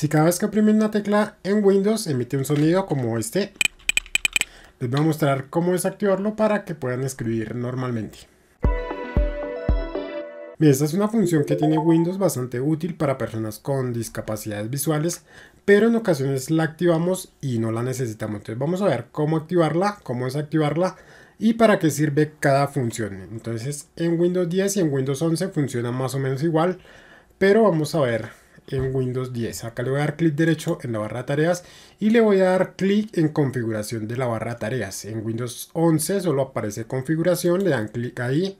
Si cada vez que oprimen una tecla en Windows emite un sonido como este, les voy a mostrar cómo desactivarlo para que puedan escribir normalmente. Bien, esta es una función que tiene Windows bastante útil para personas con discapacidades visuales, pero en ocasiones la activamos y no la necesitamos. Entonces vamos a ver cómo activarla, cómo desactivarla y para qué sirve cada función. Entonces en Windows 10 y en Windows 11 funciona más o menos igual, pero vamos a ver en Windows 10. Acá le voy a dar clic derecho en la barra de tareas y le voy a dar clic en configuración de la barra de tareas. En Windows 11 solo aparece configuración, le dan clic ahí.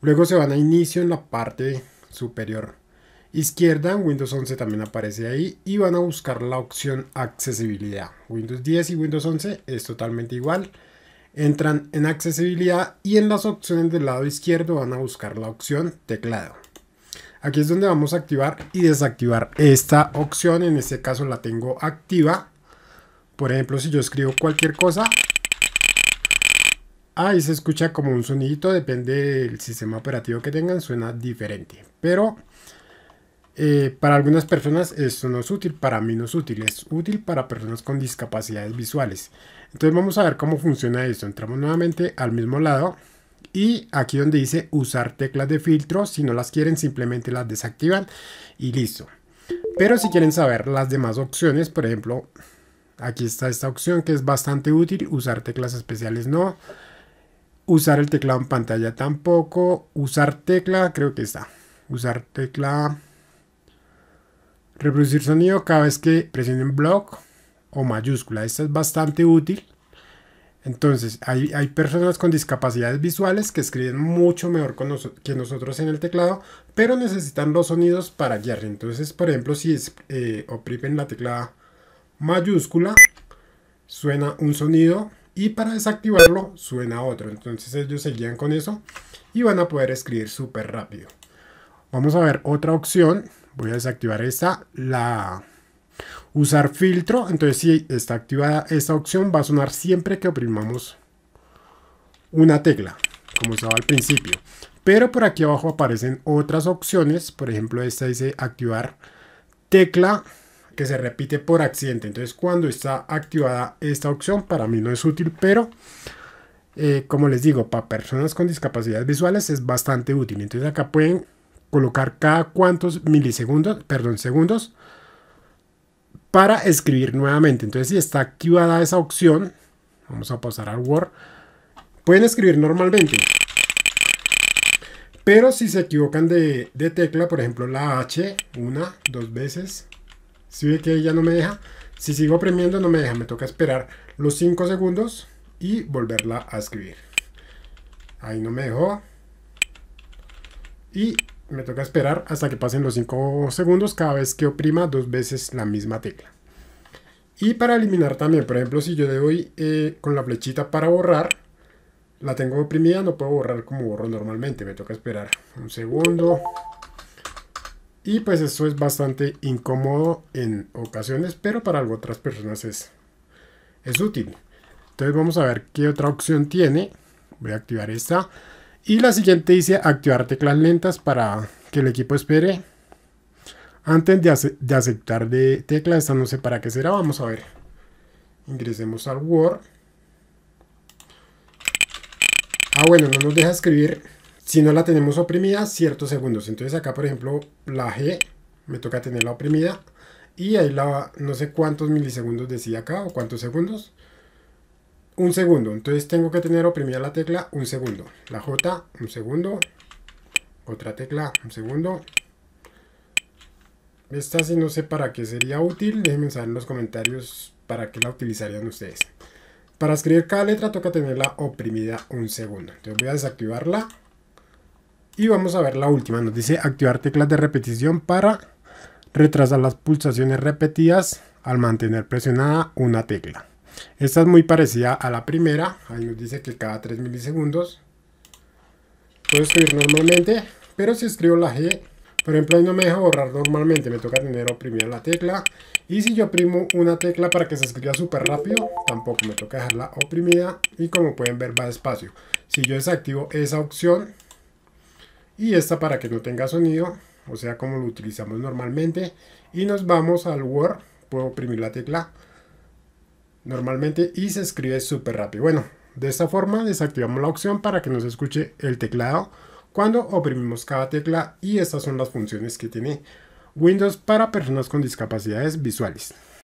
Luego se van a inicio en la parte superior izquierda, en Windows 11 también aparece ahí y van a buscar la opción accesibilidad. Windows 10 y Windows 11 es totalmente igual. Entran en accesibilidad y en las opciones del lado izquierdo van a buscar la opción teclado. Aquí es donde vamos a activar y desactivar esta opción. En este caso la tengo activa. Por ejemplo, si yo escribo cualquier cosa, ahí se escucha como un sonidito. Depende del sistema operativo que tengan, suena diferente. Pero eh, para algunas personas esto no es útil, para mí no es útil. Es útil para personas con discapacidades visuales. Entonces vamos a ver cómo funciona esto. Entramos nuevamente al mismo lado y aquí donde dice usar teclas de filtro, si no las quieren simplemente las desactivan y listo. Pero si quieren saber las demás opciones, por ejemplo, aquí está esta opción que es bastante útil, usar teclas especiales no, usar el teclado en pantalla tampoco, usar tecla, creo que está, usar tecla, reproducir sonido cada vez que presionen block o mayúscula, esta es bastante útil. Entonces, hay, personas con discapacidades visuales que escriben mucho mejor que nosotros en el teclado, pero necesitan los sonidos para guiar. Entonces, por ejemplo, si es, eh, oprimen la tecla mayúscula, suena un sonido y para desactivarlo suena otro. Entonces ellos se guían con eso y van a poder escribir súper rápido. Vamos a ver otra opción. Voy a desactivar esta, la usar filtro. Entonces si está activada esta opción va a sonar siempre que oprimamos una tecla, como estaba al principio. Pero por aquí abajo aparecen otras opciones. Por ejemplo, esta dice activar tecla que se repite por accidente. Entonces cuando está activada esta opción para mí no es útil, pero eh, como les digo, para personas con discapacidades visuales es bastante útil. Entonces acá pueden colocar cada cuantos milisegundos, perdón, segundos para escribir nuevamente. Entonces, si está activada esa opción, vamos a pasar al Word, pueden escribir normalmente. Pero si se equivocan de, tecla, por ejemplo la H, una, dos veces, si ve que ya no me deja, si sigo premiendo no me deja, me toca esperar los 5 segundos y volverla a escribir. Ahí no me dejó. Y me toca esperar hasta que pasen los 5 segundos cada vez que oprima dos veces la misma tecla. Y para eliminar también, por ejemplo, si yo le doy eh, con la flechita para borrar, la tengo oprimida, no puedo borrar como borro normalmente, me toca esperar un segundo. Y pues eso es bastante incómodo en ocasiones, pero para otras personas es, es útil. Entonces vamos a ver qué otra opción tiene. Voy a activar esta. Y la siguiente dice activar teclas lentas para que el equipo espere. Antes de, aceptar de tecla, esta no sé para qué será, vamos a ver. Ingresemos al Word. Ah, bueno, no nos deja escribir si no la tenemos oprimida ciertos segundos. Entonces acá, por ejemplo, la G, me toca tenerla oprimida. Y ahí la, no sé cuántos milisegundos decía acá o cuántos segundos un segundo. Entonces tengo que tener oprimida la tecla un segundo. La J, un segundo. Otra tecla, un segundo. Esta si no sé para qué sería útil. Déjenme saber en los comentarios para qué la utilizarían ustedes. Para escribir cada letra toca tenerla oprimida un segundo. Entonces voy a desactivarla. Y vamos a ver la última. Nos dice activar teclas de repetición para retrasar las pulsaciones repetidas al mantener presionada una tecla. Esta es muy parecida a la primera. Ahí nos dice que cada 3 milisegundos. Puedo escribir normalmente, pero si escribo la G, por ejemplo, ahí no me deja borrar normalmente. Me toca tener oprimida la tecla. Y si yo oprimo una tecla para que se escriba súper rápido, tampoco me toca dejarla oprimida. Y como pueden ver, va despacio. Si yo desactivo esa opción y esta para que no tenga sonido, o sea, como lo utilizamos normalmente, y nos vamos al Word, puedo oprimir la tecla normalmente y se escribe súper rápido. Bueno, de esta forma desactivamos la opción para que nos escuche el teclado cuando oprimimos cada tecla y estas son las funciones que tiene Windows para personas con discapacidades visuales.